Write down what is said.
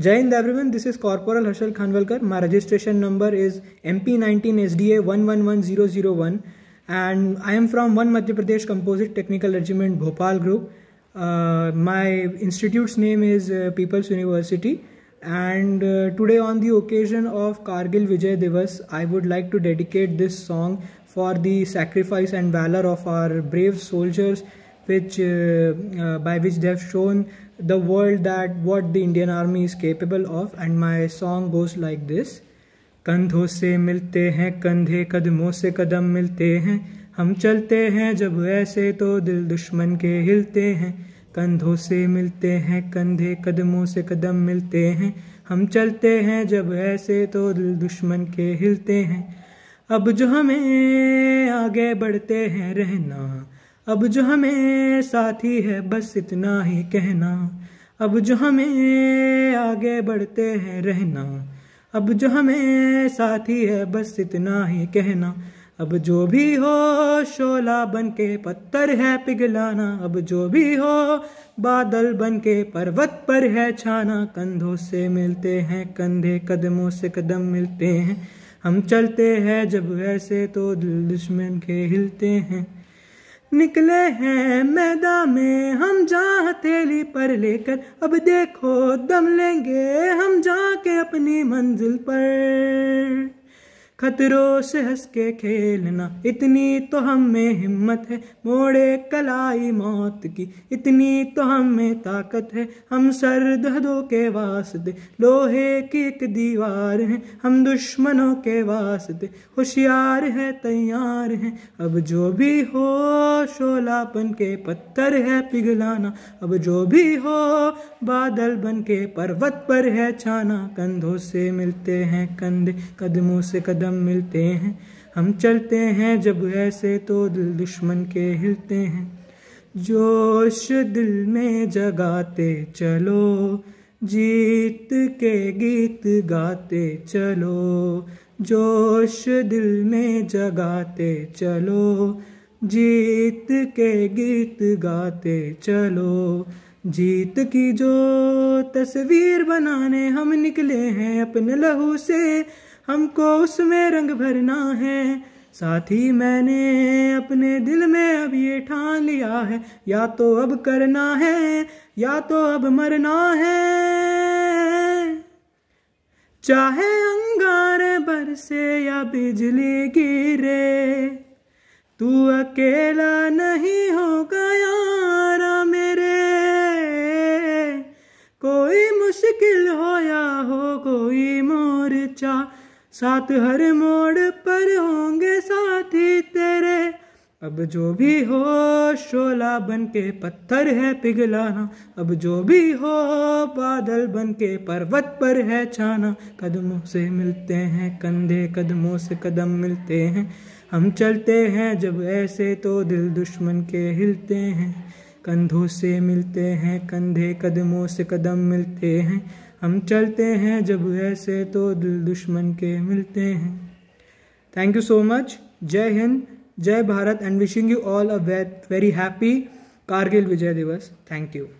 Jai Hind everyone, this is Corporal Harshal Khanwalkar. My registration number is MP19SDA111001 and I am from 1 Madhya Pradesh Composite Technical Regiment Bhopal Group. Uh, my institute's name is uh, People's University and uh, today on the occasion of Kargil Vijay Divas, I would like to dedicate this song for the sacrifice and valor of our brave soldiers which uh, uh, by which they have shown the world that what the Indian army is capable of and my song goes like this कंधों से मिलते हैं कंधे कदमों से कदम मिलते हैं हम चलते हैं जब ऐसे तो दिल दुश्मन के हिलते हैं कंधों से मिलते हैं कंधे कदमों से कदम मिलते हैं हम चलते हैं जब ऐसे तो दिल दुश्मन के हिलते हैं अब जो हमें आगे बढ़ते हैं रहना अब जो हमें साथी है बस इतना ही कहना अब जो हमें आगे बढ़ते हैं रहना अब जो हमें साथी है बस इतना ही कहना अब जो भी हो शोला बन के पत्थर है पिघलाना अब जो भी हो बादल बन के पर्वत पर है छाना कंधों से मिलते हैं कंधे कदमों से कदम मिलते हैं हम चलते हैं जब ऐसे तो दिल दुश्मन के हिलते हैं निकले हैं मैदान में हम जा हथेली पर लेकर अब देखो दम लेंगे हम जाके अपनी मंजिल पर खतरों से हंस के खेलना इतनी तो हम में हिम्मत है मोड़े कलाई मौत की इतनी तो हम में ताकत है हम सर हदों के वास्ते लोहे की एक दीवार हैं हम दुश्मनों के वास्ते होशियार है तैयार हैं अब जो भी हो शोलापन के पत्थर है पिघलाना अब जो भी हो बादल बन के पर्वत पर है छाना कंधों से मिलते हैं कंधे कदमों से कदम हम मिलते हैं हम चलते हैं जब ऐसे तो दिल दुश्मन के हिलते हैं जोश दिल में जगाते चलो जीत के गीत गाते चलो जोश दिल में जगाते चलो जीत के गीत गाते चलो जीत की जो तस्वीर बनाने हम निकले हैं अपने लहू से हमको उसमें रंग भरना है साथ ही मैंने अपने दिल में अब ये ठान लिया है या तो अब करना है या तो अब मरना है चाहे अंगार बरसे या बिजली गिरे तू अकेला नहीं होगा यारा मेरे कोई मुश्किल हो या हो कोई मोर्चा साथ हर मोड़ पर होंगे साथी तेरे अब जो भी हो शोला बन के पत्थर है पिघलाना अब जो भी हो बादल बन के पर्वत पर है छाना कदमों से मिलते हैं कंधे कदमों से कदम मिलते हैं हम चलते हैं जब ऐसे तो दिल दुश्मन के हिलते हैं कंधों से मिलते हैं कंधे कदमों से कदम मिलते हैं हम चलते हैं जब ऐसे तो दिल दुश्मन के मिलते हैं थैंक यू सो मच जय हिंद जय Bharat and wishing you all a very happy Kargil Vijay Diwas thank you